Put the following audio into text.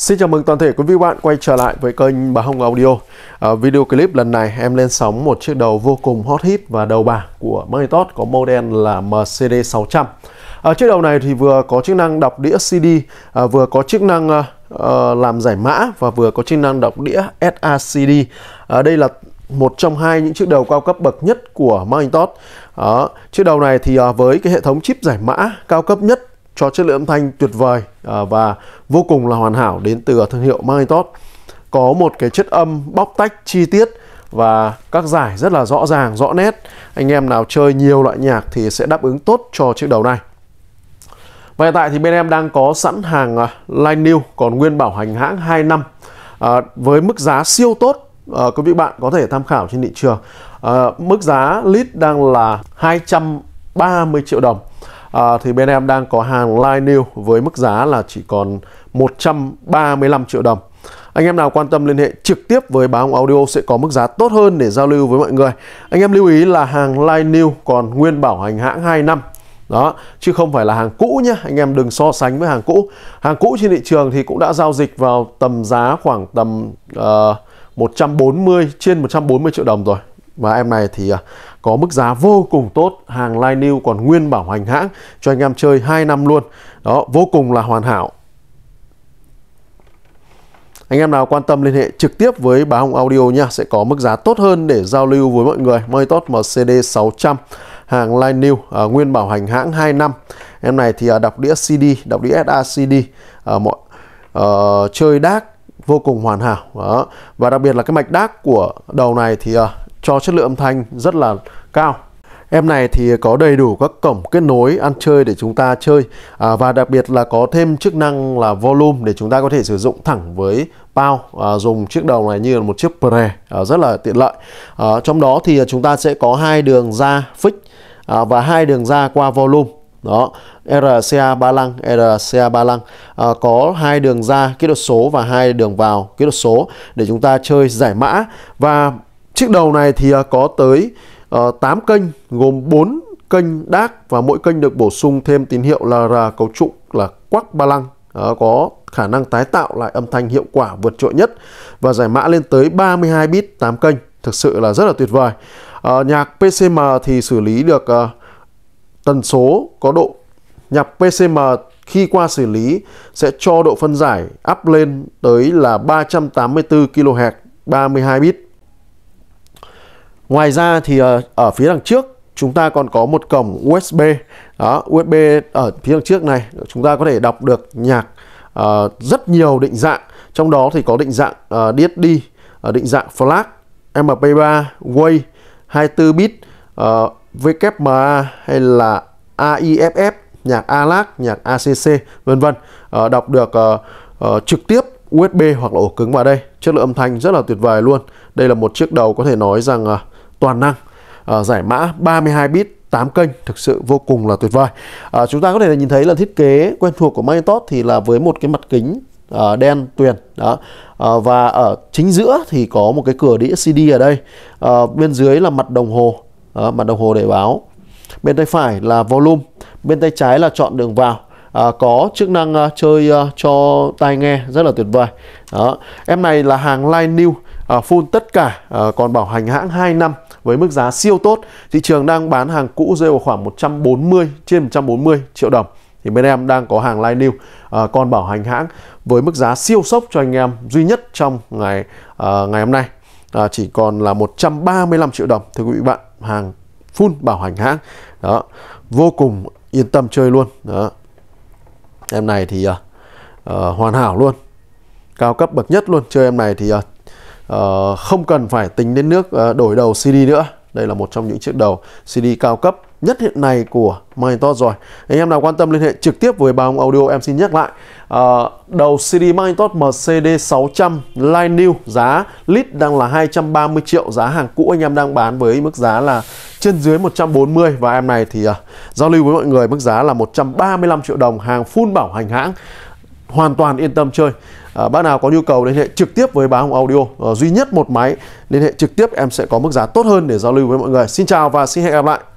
Xin chào mừng toàn thể quý vị bạn quay trở lại với kênh Bà Hồng Audio. À, video clip lần này em lên sóng một chiếc đầu vô cùng hot hit và đầu bạc của Magnetot có model là MCD 600. À, chiếc đầu này thì vừa có chức năng đọc đĩa CD, à, vừa có chức năng à, ờ, làm giải mã và vừa có chức năng đọc đĩa SACD. À, đây là một trong hai những chiếc đầu cao cấp bậc nhất của Macintosh. Đó. Chiếc đầu này thì à, với cái hệ thống chip giải mã cao cấp nhất cho chất lượng âm thanh tuyệt vời à, và vô cùng là hoàn hảo đến từ thương hiệu Magnetos. Có một cái chất âm bóc tách chi tiết và các giải rất là rõ ràng, rõ nét. Anh em nào chơi nhiều loại nhạc thì sẽ đáp ứng tốt cho chiếc đầu này. Và hiện tại thì bên em đang có sẵn hàng à, Line New còn nguyên bảo hành hãng 2 năm à, với mức giá siêu tốt à, quý vị bạn có thể tham khảo trên thị trường à, mức giá lít đang là 230 triệu đồng à, thì bên em đang có hàng Line New với mức giá là chỉ còn 135 triệu đồng anh em nào quan tâm liên hệ trực tiếp với báo audio sẽ có mức giá tốt hơn để giao lưu với mọi người anh em lưu ý là hàng Line New còn nguyên bảo hành hãng 2 năm đó chứ không phải là hàng cũ nhé anh em đừng so sánh với hàng cũ hàng cũ trên thị trường thì cũng đã giao dịch vào tầm giá khoảng tầm uh, ờ, 140 trên 140 triệu đồng rồi và em này thì à, có mức giá vô cùng tốt hàng line new còn nguyên bảo hành hãng cho anh em chơi 2 năm luôn đó vô cùng là hoàn hảo anh em nào quan tâm liên hệ trực tiếp với bà Hồng Audio nha sẽ có mức giá tốt hơn để giao lưu với mọi người Monitor MCD 600 hàng line new à, nguyên bảo hành hãng 2 năm em này thì à, đọc đĩa CD đọc đĩa SA CD à, mọi à, chơi đác vô cùng hoàn hảo đó. và đặc biệt là cái mạch đác của đầu này thì à, cho chất lượng âm thanh rất là cao Em này thì có đầy đủ các cổng kết nối ăn chơi để chúng ta chơi à, và đặc biệt là có thêm chức năng là volume để chúng ta có thể sử dụng thẳng với bao à, dùng chiếc đầu này như là một chiếc pre à, rất là tiện lợi. À, trong đó thì chúng ta sẽ có hai đường ra fix à, và hai đường ra qua volume đó RCA ba lăng RCA ba lăng à, có hai đường ra kỹ thuật số và hai đường vào kỹ thuật số để chúng ta chơi giải mã và Chiếc đầu này thì à, có tới uh, ờ, 8 kênh gồm 4 kênh DAC và mỗi kênh được bổ sung thêm tín hiệu là LR cấu trúc là quắc ba lăng có khả năng tái tạo lại âm thanh hiệu quả vượt trội nhất và giải mã lên tới 32 bit 8 kênh thực sự là rất là tuyệt vời ờ, nhạc PCM thì xử lý được ờ, tần số có độ nhạc PCM khi qua xử lý sẽ cho độ phân giải up lên tới là 384 kHz 32 bit Ngoài ra thì ờ, ở phía đằng trước chúng ta còn có một cổng USB. Đó, USB ở phía đằng trước này chúng ta có thể đọc được nhạc uh, rất nhiều định dạng. Trong đó thì có định dạng uh, ờ, DSD, uh, định dạng FLAC, MP3, WAV, 24 bit, uh, WMA hay là AIFF, nhạc ALAC, nhạc ACC vân vân. Uh, đọc được uh, uh, trực tiếp USB hoặc là ổ cứng vào đây. Chất lượng âm thanh rất là tuyệt vời luôn. Đây là một chiếc đầu có thể nói rằng uh, toàn năng à, giải mã 32 bit 8 kênh thực sự vô cùng là tuyệt vời à, chúng ta có thể nhìn thấy là thiết kế quen thuộc của Macintosh thì là với một cái mặt kính uh, đen tuyền đó uh, và ở chính giữa thì có một cái cửa đĩa CD ở đây uh, bên dưới là mặt đồng hồ uh, mặt đồng hồ để báo bên tay phải là volume bên tay trái là chọn đường vào À, có chức năng uh, chơi uh, cho tai nghe rất là tuyệt vời đó em này là hàng line new à, full tất cả à, còn bảo hành hãng 2 năm với mức giá siêu tốt. Thị trường đang bán hàng cũ rơi vào khoảng 140 trên 140 triệu đồng. Thì bên em đang có hàng line new à, còn bảo hành hãng với mức giá siêu sốc cho anh em duy nhất trong ngày à, ngày hôm nay. chỉ còn là 135 triệu đồng thưa quý vị bạn, hàng full bảo hành hãng. Đó. Vô cùng yên tâm chơi luôn. Đó. Em này thì à, hoàn hảo luôn cao cấp bậc nhất luôn chơi em này thì uh, Ờ, không cần phải tính đến nước uh, đổi đầu CD nữa đây là một trong những chiếc đầu CD cao cấp nhất hiện nay của Macintosh rồi anh em nào quan tâm liên hệ trực tiếp với bà ông audio em xin nhắc lại uh, đầu CD Macintosh MCD 600 Line New giá lít đang là 230 triệu giá hàng cũ anh em đang bán với mức giá là trên dưới 140 và em này thì uh, giao lưu với mọi người mức giá là 135 triệu đồng hàng full bảo hành hãng hoàn toàn yên tâm chơi à, bác nào có nhu cầu liên hệ trực tiếp với báo Hồng Audio à, duy nhất một máy liên hệ trực tiếp em sẽ có mức giá tốt hơn để giao lưu với mọi người xin chào và xin hẹn gặp lại